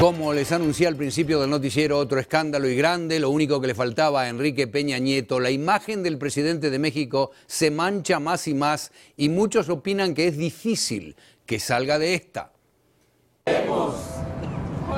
Como les anuncié al principio del noticiero, otro escándalo y grande, lo único que le faltaba a Enrique Peña Nieto, la imagen del presidente de México se mancha más y más y muchos opinan que es difícil que salga de esta.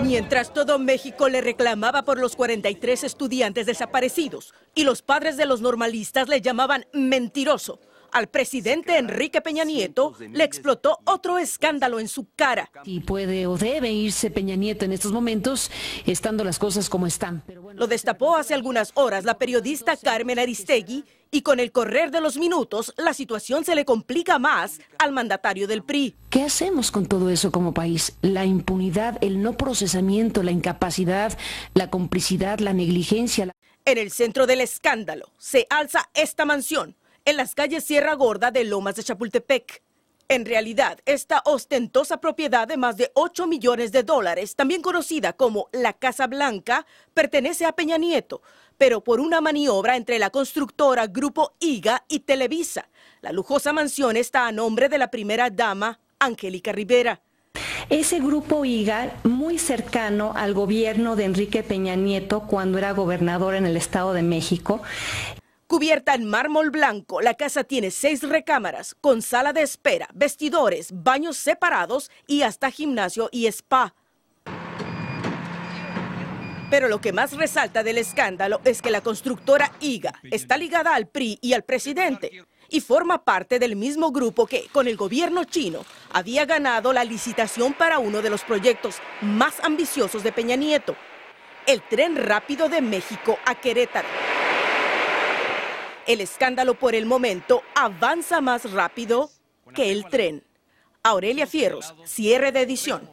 Mientras todo México le reclamaba por los 43 estudiantes desaparecidos y los padres de los normalistas le llamaban mentiroso, al presidente Enrique Peña Nieto le explotó otro escándalo en su cara. Y puede o debe irse Peña Nieto en estos momentos, estando las cosas como están. Lo destapó hace algunas horas la periodista Carmen Aristegui y con el correr de los minutos la situación se le complica más al mandatario del PRI. ¿Qué hacemos con todo eso como país? La impunidad, el no procesamiento, la incapacidad, la complicidad, la negligencia. En el centro del escándalo se alza esta mansión en las calles Sierra Gorda de Lomas de Chapultepec. En realidad, esta ostentosa propiedad de más de 8 millones de dólares, también conocida como la Casa Blanca, pertenece a Peña Nieto, pero por una maniobra entre la constructora Grupo IGA y Televisa. La lujosa mansión está a nombre de la primera dama, Angélica Rivera. Ese grupo IGA, muy cercano al gobierno de Enrique Peña Nieto cuando era gobernador en el Estado de México, Cubierta en mármol blanco, la casa tiene seis recámaras con sala de espera, vestidores, baños separados y hasta gimnasio y spa. Pero lo que más resalta del escándalo es que la constructora IGA está ligada al PRI y al presidente y forma parte del mismo grupo que, con el gobierno chino, había ganado la licitación para uno de los proyectos más ambiciosos de Peña Nieto, el tren rápido de México a Querétaro. El escándalo por el momento avanza más rápido que el tren. Aurelia Fierros, cierre de edición.